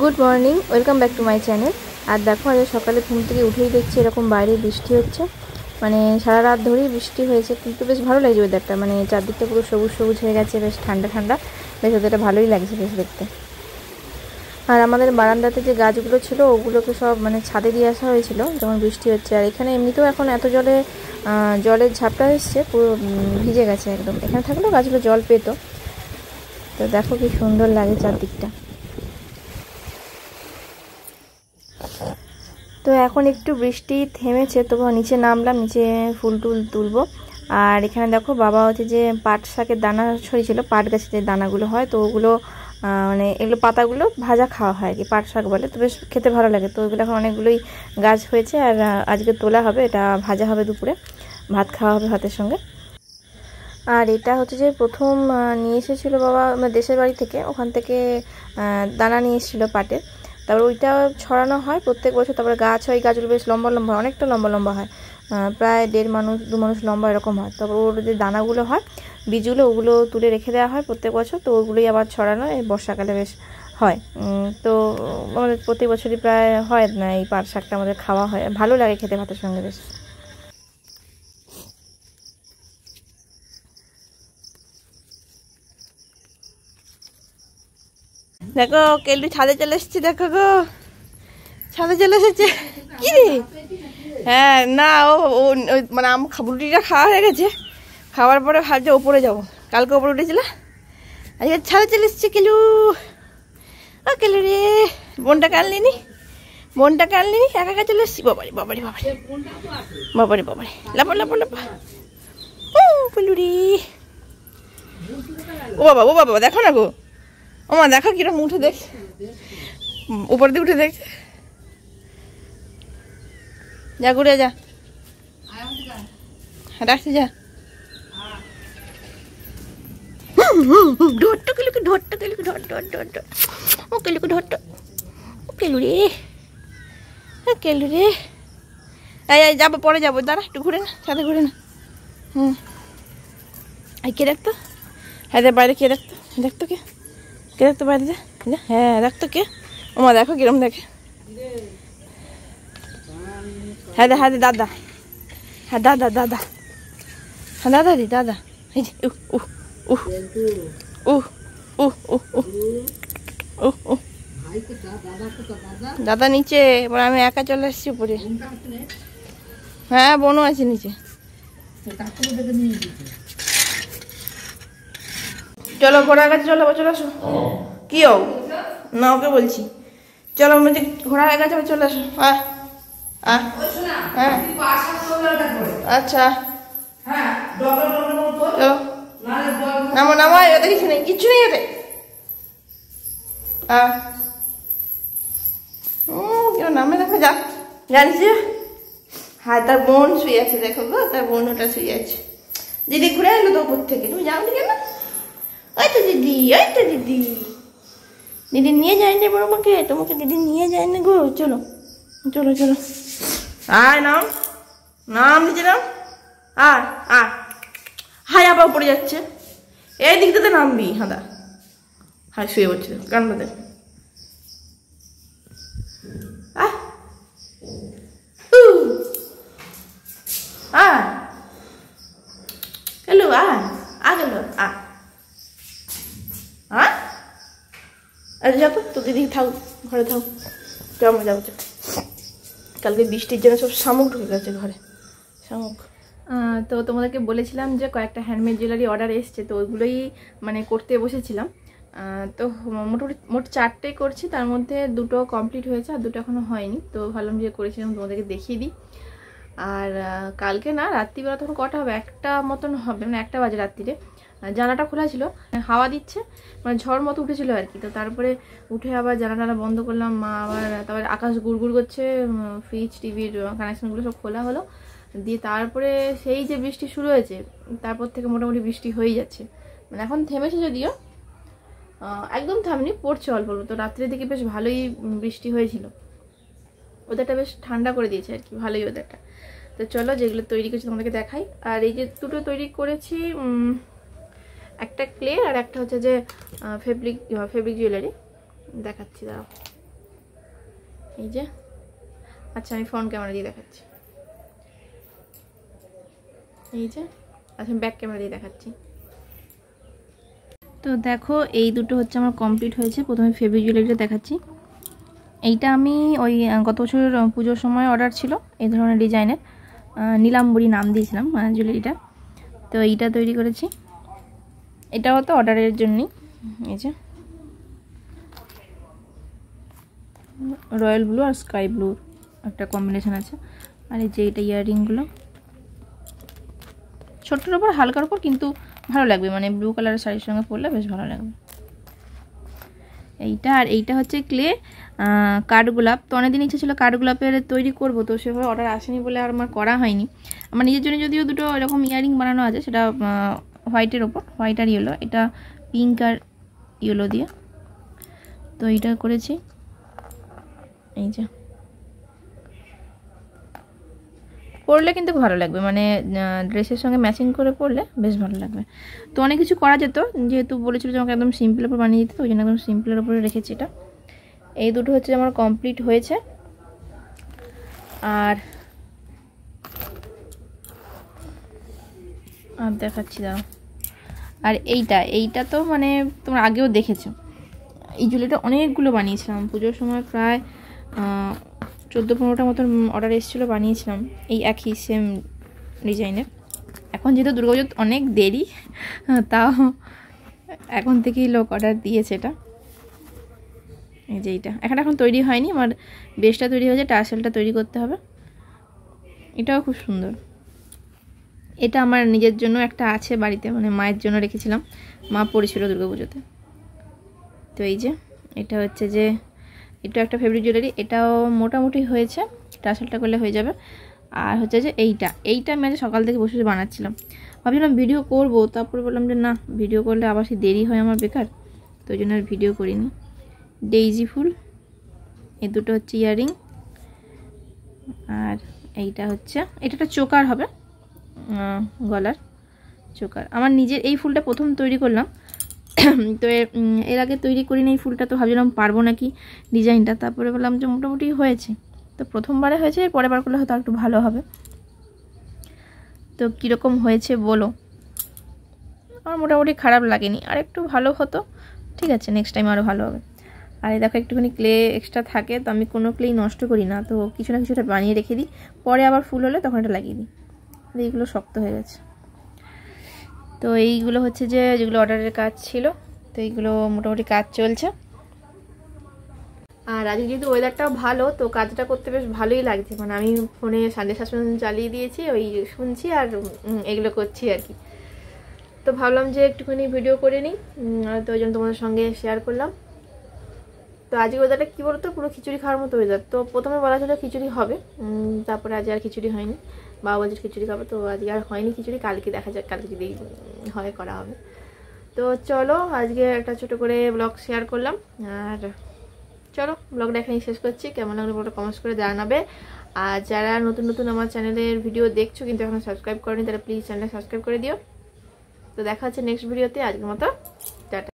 Good morning welcome back to my channel আর দেখো আজ সকালে ঘুম থেকে উঠেই দেখছি এরকম বাইরে বৃষ্টি হচ্ছে মানে সারা রাত ধরেই বৃষ্টি হয়েছে কিন্তু বেশ ভালো লাগছে ওয়েদারটা মানে চারদিকটা পুরো সবুজ সবুজ হয়ে গেছে বেশ ঠান্ডা ঠান্ডা বেশ ওদেরটা ভালোই লাগছে বেশ দেখতে আর আমাদের বারান্দাতে যে গাছগুলো ছিল ওগুলোকে সব মানে ছাদে দিয়ে আসা হয়েছিল যেমন বৃষ্টি হচ্ছে আর এখানে এমনিতেও এখন এত জলে জলের ঝাপটা এসছে পুরো ভিজে গেছে একদম এখানে থাকলেও গাছগুলো জল পেত তো দেখো কি সুন্দর লাগে চারদিকটা তো এখন একটু বৃষ্টি থেমেছে তবু নিচে নামলাম নিচে ফুল টুল তুলবো আর এখানে দেখো বাবা হচ্ছে যে পাট শাকের দানা ছড়িয়েছিল পাট গাছের যে দানাগুলো হয় তো ওগুলো মানে এগুলো পাতাগুলো ভাজা খাওয়া হয় আর কি পাট শাক বলে তো বেশ খেতে ভালো লাগে তো ওইগুলো এখন অনেকগুলোই গাছ হয়েছে আর আজকে তোলা হবে এটা ভাজা হবে দুপুরে ভাত খাওয়া হবে ভাতের সঙ্গে আর এটা হচ্ছে যে প্রথম নিয়ে এসেছিলো বাবা মানে দেশের বাড়ি থেকে ওখান থেকে দানা নিয়ে এসেছিলো পাটের তারপর ওইটা ছড়ানো হয় প্রত্যেক বছর তারপরে গাছ হয় গাছগুলো বেশ লম্বা লম্বা অনেকটা লম্বা লম্বা হয় প্রায় দেড় মানুষ দু মানুষ লম্বা এরকম হয় তারপর ওর যে দানাগুলো হয় বীজগুলো ওগুলো তুলে রেখে দেওয়া হয় প্রত্যেক বছর তো ওগুলোই আবার ছড়ানো এই বর্ষাকালে বেশ হয় তো আমাদের প্রতি বছরই প্রায় হয় না এই পাট শাকটা আমাদের খাওয়া হয় ভালো লাগে খেতে ভাতের সঙ্গে বেশ দেখো কেলু ছাদে চলে এসেছে দেখো গো ছাদে চলে এসেছে কি রে হ্যাঁ না ও মানে আম রুটিটা খাওয়া হয়ে গেছে খাওয়ার পরে ভাবছে ওপরে যাবো কালকে ওপরে উঠেছিল আজকে ছাদে চলে এসছে কেলু ও কেলু রে বোনটা নিনি বোনটা নিনি একা একা চলে এসছি বাবারি বাবারি বাবারি বাবারি বাবারি লাপর লাপর লাপ ও পেলু ও বাবা ও বাবা দেখো না গো ওমা দেখো কিরকম উঠে দেখ উপর দিয়ে উঠে দেখ যা ঘুরে যা রাখছি যা ঢোট্ট কেলুকে ঢোট্ট কেলুকে ঢট ঢট ঢট ঢট ও কেলুকে ঢট্ট ও কেলু রে কেলু রে এই যাবো পরে যাবো দাঁড়া একটু ঘুরে না সাথে ঘুরে না হুম আর কে দেখতো হ্যাঁ বাইরে কে দেখতো দেখতো কে কে দেখতে যে হ্যাঁ দেখতো কে ওমা দেখো কিরম দেখে হ্যাঁ হ্যাঁ দাদা হ্যাঁ দাদা দাদা হ্যাঁ দাদা দি দাদা এই যে উহ উহ উহ উহ উহ উহ উহ দাদা নিচে এবার আমি একা চলে আসছি উপরে হ্যাঁ বোনও আছে নিচে চলো ঘোড়ার কাছে চলো চলে আসো কি ও না ওকে বলছি চলো মানে ঘোড়ার কাছে চলে আসো হ্যাঁ আচ্ছা। হ্যাঁ আচ্ছা নামো নামো এটা কিছু নেই কিচ্ছু নেই এতে কেউ নামে দেখো যা জানিস হ্যাঁ তার বোন শুয়ে আছে দেখো গো তার বোন ওটা শুয়ে আছে দিদি ঘুরে এলো তো উপর থেকে তুমি যাও কেন ওই তো দিদি ওই তো দিদি দিদি নিয়ে যায় নি এবার আমাকে তোমাকে দিদি নিয়ে যায় নি গো চলো চলো চলো আয় নাম নাম দিদি নাম আর আর হাই আবার পড়ে যাচ্ছে এই দিকটাতে নামবি হাঁদা হাই শুয়ে পড়ছে কান্নাতে দিদি থাক ঘরে থাক যাও মা যাও কালকে বৃষ্টির জন্য সব শামুক ঢুকে গেছে ঘরে শামুক তো তোমাদেরকে বলেছিলাম যে কয়েকটা হ্যান্ডমেড জুয়েলারি অর্ডার এসছে তো ওইগুলোই মানে করতে বসেছিলাম তো মোটামুটি মোট চারটে করছি তার মধ্যে দুটো কমপ্লিট হয়েছে আর দুটো এখনও হয়নি তো ভাবলাম যে করেছিলাম তোমাদেরকে দেখিয়ে দিই আর কালকে না রাত্রিবেলা তখন কটা হবে একটা মতন হবে মানে একটা বাজে রাত্রিরে জানাটা খোলা ছিল হাওয়া দিচ্ছে মানে ঝড় মতো উঠেছিল আর কি তো তারপরে উঠে আবার জানাটা বন্ধ করলাম মা আবার তারপরে আকাশ গুড়গুড় করছে ফ্রিজ টিভির কানেকশানগুলো সব খোলা হলো দিয়ে তারপরে সেই যে বৃষ্টি শুরু হয়েছে তারপর থেকে মোটামুটি বৃষ্টি হয়েই যাচ্ছে মানে এখন থেমেছে যদিও একদম থামনি পড়ছে অল্প অল্প তো রাত্রের দিকে বেশ ভালোই বৃষ্টি হয়েছিল ওদেরটা বেশ ঠান্ডা করে দিয়েছে আর কি ভালোই ওদেরটা তো চলো যেগুলো তৈরি করছি তোমাদেরকে দেখাই আর এই যে দুটো তৈরি করেছি একটা ক্লে আর একটা হচ্ছে যে ফেব্রিক ফেব্রিক জুয়েলারি দেখাচ্ছি দাও এই যে আচ্ছা আমি ফ্রন্ট ক্যামেরা দিয়ে দেখাচ্ছি এই যে আচ্ছা ব্যাক ক্যামেরা দিয়ে দেখাচ্ছি তো দেখো এই দুটো হচ্ছে আমার কমপ্লিট হয়েছে প্রথমে ফেব্রিক জুয়েলারিটা দেখাচ্ছি এইটা আমি ওই গত বছর পুজোর সময় অর্ডার ছিল এই ধরনের ডিজাইনের নীলাম্বরী নাম দিয়েছিলাম জুয়েলারিটা মানে তো এইটা তৈরি করেছি এটাও তো অর্ডারের জন্যই এই যে রয়্যাল ব্লু আর স্কাই ব্লুর একটা কম্বিনেশান আছে আর এই যে এটা ইয়াররিংগুলো ছোট্টর ওপর হালকার ওপর কিন্তু ভালো লাগবে মানে ব্লু কালারের শাড়ির সঙ্গে পরলে বেশ ভালো লাগবে এইটা আর এইটা হচ্ছে ক্লে কাঠগোলাপ তো অনেকদিন ইচ্ছা ছিল কাঠগোলাপের তৈরি করবো তো সেভাবে অর্ডার আসেনি বলে আর আমার করা হয়নি আমার নিজের জন্য যদিও দুটো এরকম ইয়াররিং বানানো আছে সেটা হোয়াইটের ওপর হোয়াইট আর ইয়েলো এটা পিঙ্ক আর ইয়েলো দিয়ে তো এইটা করেছি এই যে পরলে কিন্তু ভালো লাগবে মানে ড্রেসের সঙ্গে ম্যাচিং করে পরলে বেশ ভালো লাগবে তো অনেক কিছু করা যেত যেহেতু বলেছিল যে আমাকে একদম সিম্পলের উপর বানিয়ে দিতে ওই জন্য একদম সিম্পলের উপরে রেখেছি এটা এই দুটো হচ্ছে আমার কমপ্লিট হয়েছে আর আর দেখাচ্ছি দাও আর এইটা এইটা তো মানে তোমরা আগেও দেখেছো এই জুয়েলারিটা অনেকগুলো বানিয়েছিলাম পুজোর সময় প্রায় চোদ্দো পনেরোটা মতন অর্ডার এসেছিলো বানিয়েছিলাম এই একই সেম ডিজাইনের এখন যেহেতু দুর্গাপুজো অনেক দেরি তাও এখন থেকেই লোক অর্ডার দিয়েছে এটা এই যে এইটা এখন এখন তৈরি হয়নি আমার বেশটা তৈরি হয়েছে টাসেলটা তৈরি করতে হবে এটাও খুব সুন্দর এটা আমার নিজের জন্য একটা আছে বাড়িতে মানে মায়ের জন্য রেখেছিলাম মা পড়েছিল পুজোতে তো এই যে এটা হচ্ছে যে এটা একটা ফেব্রিক জুয়েলারি এটাও মোটামুটি হয়েছে টাসলটা করলে হয়ে যাবে আর হচ্ছে যে এইটা এইটা আমি আজ সকাল থেকে বসে বানাচ্ছিলাম ভাবছিলাম ভিডিও করব তারপরে বললাম যে না ভিডিও করলে আবার সে দেরি হয় আমার বেকার তো ওই জন্য আর ভিডিও করিনি ডেইজি ফুল এ দুটো হচ্ছে ইয়ারিং আর এইটা হচ্ছে এটা একটা চোকার হবে গলার চোকার আমার নিজের এই ফুলটা প্রথম তৈরি করলাম তো এর আগে তৈরি করিনি এই ফুলটা তো ভাবছিলাম পারবো নাকি ডিজাইনটা তারপরে বললাম যে মোটামুটি হয়েছে তো প্রথমবারে হয়েছে পরের বার করলে হয়তো একটু ভালো হবে তো কীরকম হয়েছে বলো আমার মোটামুটি খারাপ লাগেনি আর একটু ভালো হতো ঠিক আছে নেক্সট টাইম আরও ভালো হবে আর এই দেখো একটুখানি ক্লে এক্সট্রা থাকে তো আমি কোনো ক্লেই নষ্ট করি না তো কিছু না কিছুটা বানিয়ে রেখে দিই পরে আবার ফুল হলে তখন এটা লাগিয়ে দিই এইগুলো শক্ত হয়ে গেছে তো এইগুলো হচ্ছে যে যেগুলো অর্ডারের কাজ ছিল তো এইগুলো মোটামুটি কাজ চলছে আর আজকে যেহেতু ওয়েদারটাও ভালো তো কাজটা করতে বেশ ভালোই লাগছে মানে আমি ফোনে সানডে শাসন চালিয়ে দিয়েছি ওই শুনছি আর এগুলো করছি আর কি তো ভাবলাম যে একটুখানি ভিডিও করে নিই তো ওই জন্য তোমাদের সঙ্গে শেয়ার করলাম তো আজকে ওয়েদারটা কী বলতো পুরো খিচুড়ি খাওয়ার মতো ওয়েদার তো প্রথমে বলা ছিল খিচুড়ি হবে তারপরে আজ আর খিচুড়ি হয়নি বাবা বলছে খিচুড়ি খাবো তো আজকে আর হয়নি খিচুড়ি কালকে দেখা যাক কালকে যদি হয় করা হবে তো চলো আজকে একটা ছোট করে ব্লগ শেয়ার করলাম আর চলো ব্লগটা এখানে শেষ করছি কেমন লাগলো ব্লগটা কমেন্টস করে জানাবে আর যারা নতুন নতুন আমার চ্যানেলের ভিডিও দেখছো কিন্তু এখন সাবস্ক্রাইব করেনি তারা প্লিজ চ্যানেলটা সাবস্ক্রাইব করে দিও তো দেখা হচ্ছে নেক্সট ভিডিওতে আজকের মতো